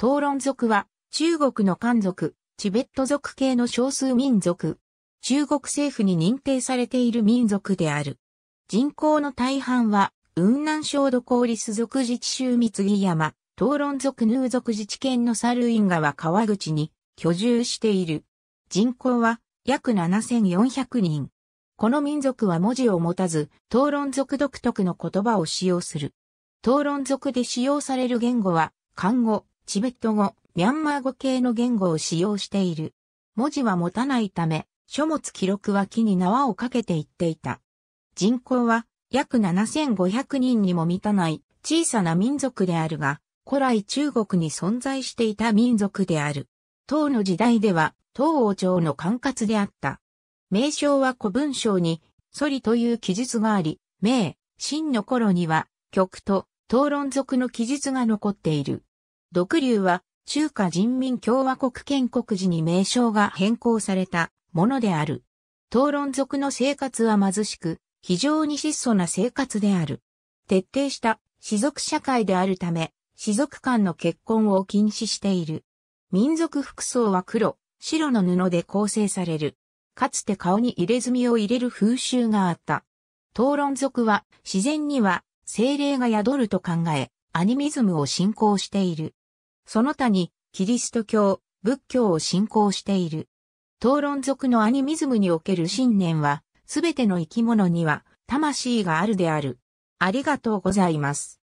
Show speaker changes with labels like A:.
A: 討論族は、中国の漢族、チベット族系の少数民族。中国政府に認定されている民族である。人口の大半は、雲南省土高立族自治州三木山、討論族ヌー族自治県のサルイン川川口に居住している。人口は約7400人。この民族は文字を持たず、討論族独特の言葉を使用する。討論族で使用される言語は、漢語、チベット語、ミャンマー語系の言語を使用している。文字は持たないため、書物記録は木に縄をかけていっていた。人口は約7500人にも満たない小さな民族であるが、古来中国に存在していた民族である。唐の時代では、唐王朝の管轄であった。名称は古文章に、ソリという記述があり、明、真の頃には、曲と、討論族の記述が残っている。独流は中華人民共和国建国時に名称が変更されたものである。討論族の生活は貧しく、非常に質素な生活である。徹底した士族社会であるため、士族間の結婚を禁止している。民族服装は黒、白の布で構成される。かつて顔に入れ墨を入れる風習があった。討論族は自然には精霊が宿ると考え、アニミズムを信仰している。その他に、キリスト教、仏教を信仰している。討論族のアニミズムにおける信念は、すべての生き物には、魂があるである。ありがとうございます。